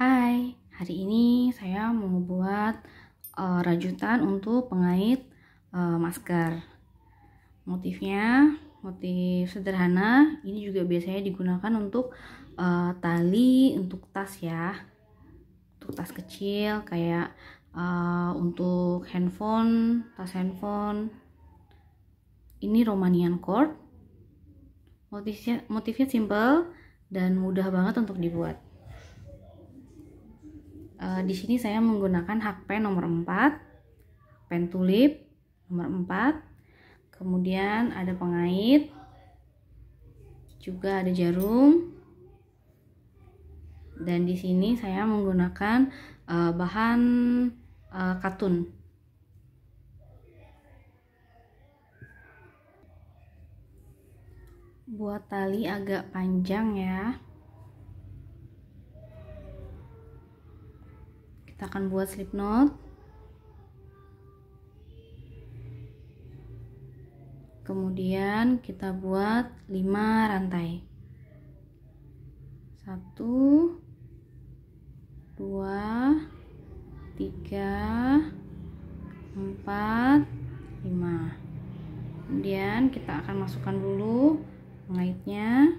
Hai, hari ini saya mau buat uh, rajutan untuk pengait uh, masker. Motifnya motif sederhana, ini juga biasanya digunakan untuk uh, tali untuk tas ya. Untuk tas kecil kayak uh, untuk handphone, tas handphone. Ini Romanian cord. Motifnya motifnya simple dan mudah banget untuk dibuat e, di sini saya menggunakan hak pen nomor 4 pen tulip nomor 4 kemudian ada pengait juga ada jarum dan di sini saya menggunakan e, bahan e, katun buat tali agak panjang ya kita akan buat slip knot kemudian kita buat 5 rantai 1 2 3 4 5 kemudian kita akan masukkan dulu pengaitnya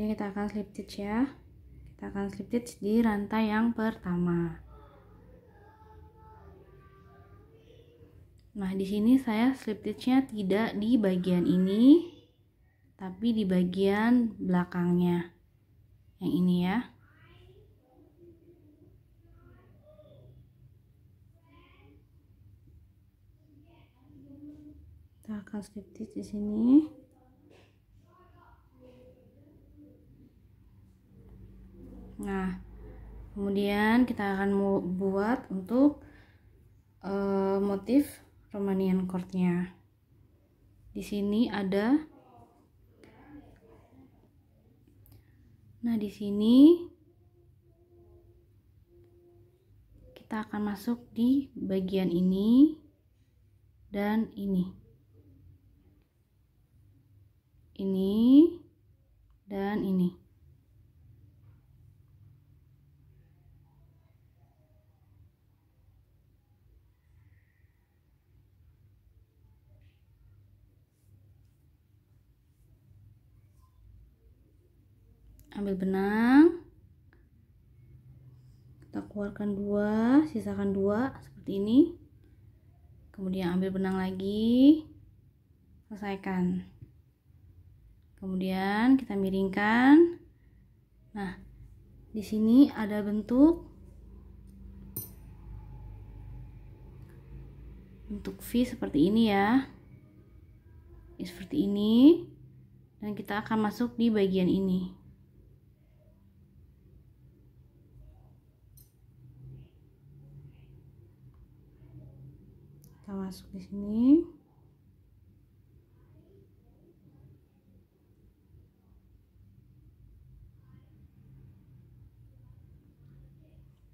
ini kita akan slip stitch ya kita akan slip stitch di rantai yang pertama nah di sini saya slip stitchnya tidak di bagian ini tapi di bagian belakangnya yang ini ya kita akan slip stitch di sini Nah, kemudian kita akan buat untuk uh, motif Romanian cordnya. Di sini ada Nah, di sini kita akan masuk di bagian ini dan ini. Ini dan ini. ambil benang kita keluarkan dua sisakan dua seperti ini kemudian ambil benang lagi selesaikan kemudian kita miringkan nah di sini ada bentuk bentuk V seperti ini ya seperti ini dan kita akan masuk di bagian ini masuk di sini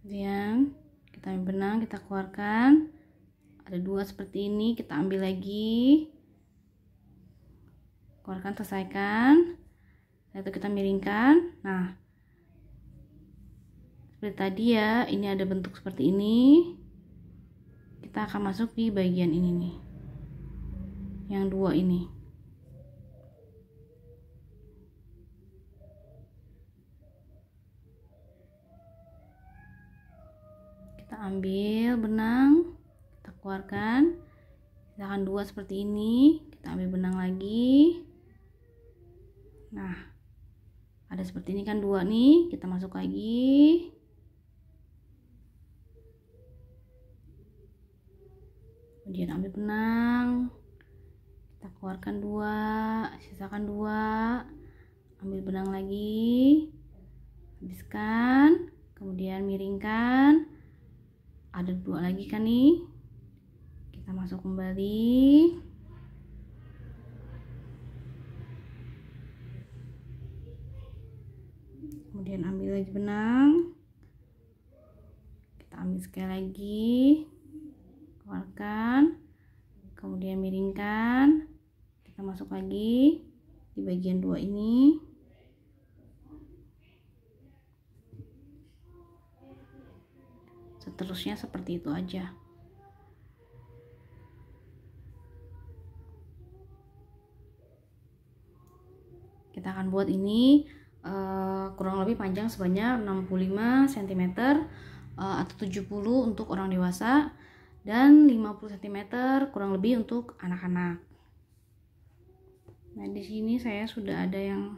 kemudian kita ambil benang kita keluarkan ada dua seperti ini kita ambil lagi keluarkan selesaikan lalu kita miringkan nah seperti tadi ya ini ada bentuk seperti ini kita akan masuk di bagian ini nih yang dua ini kita ambil benang kita keluarkan kita akan dua seperti ini kita ambil benang lagi nah ada seperti ini kan dua nih kita masuk lagi kemudian ambil benang kita keluarkan dua sisakan dua ambil benang lagi habiskan kemudian miringkan ada dua lagi kan nih kita masuk kembali kemudian ambil lagi benang kita ambil sekali lagi keluarkan kemudian miringkan kita masuk lagi di bagian dua ini seterusnya seperti itu aja kita akan buat ini uh, kurang lebih panjang sebanyak 65 cm uh, atau 70 untuk orang dewasa dan 50 cm kurang lebih untuk anak-anak nah di sini saya sudah ada yang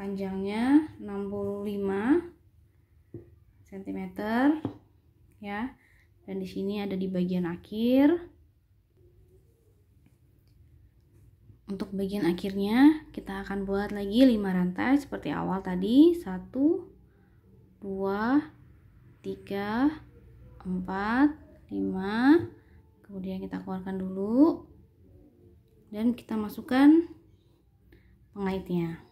panjangnya 65 cm ya dan di sini ada di bagian akhir untuk bagian akhirnya kita akan buat lagi 5 rantai seperti awal tadi 1 2 3 4 5 kemudian kita keluarkan dulu dan kita masukkan pengaitnya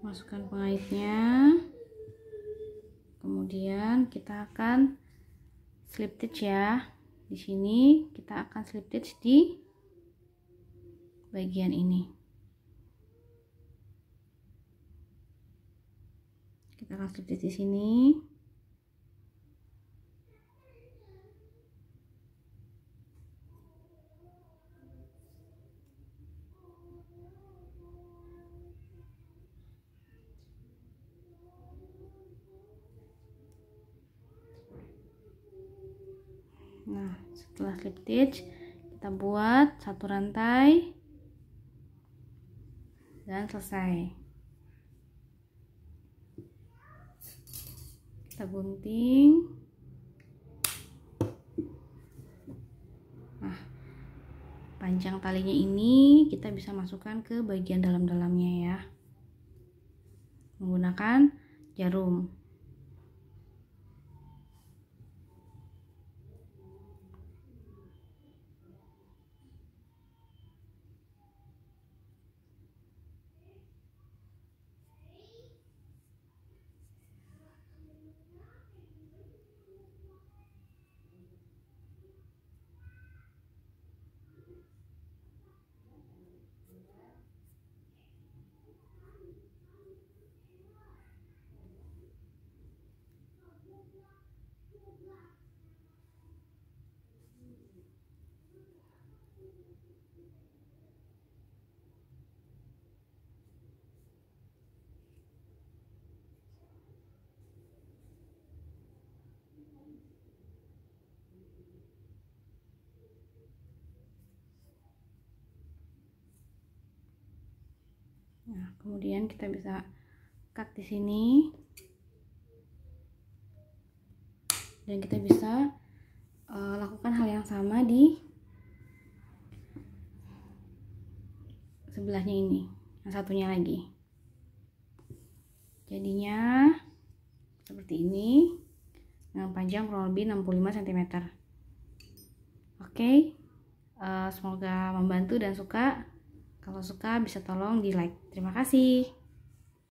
masukkan pengaitnya kemudian kita akan slip stitch ya di sini kita akan slip stitch di bagian ini kita akan selipis di sini Nah, setelah slip stitch, kita buat satu rantai dan selesai kita gunting nah panjang talinya ini kita bisa masukkan ke bagian dalam-dalamnya ya menggunakan jarum Nah, kemudian kita bisa cut di sini. Dan kita bisa uh, lakukan hal yang sama di sebelahnya ini, yang satunya lagi. Jadinya seperti ini. Dengan panjang kurang lebih 65 cm. Oke. Okay? Uh, eh, semoga membantu dan suka. Kalau suka bisa tolong di like. Terima kasih.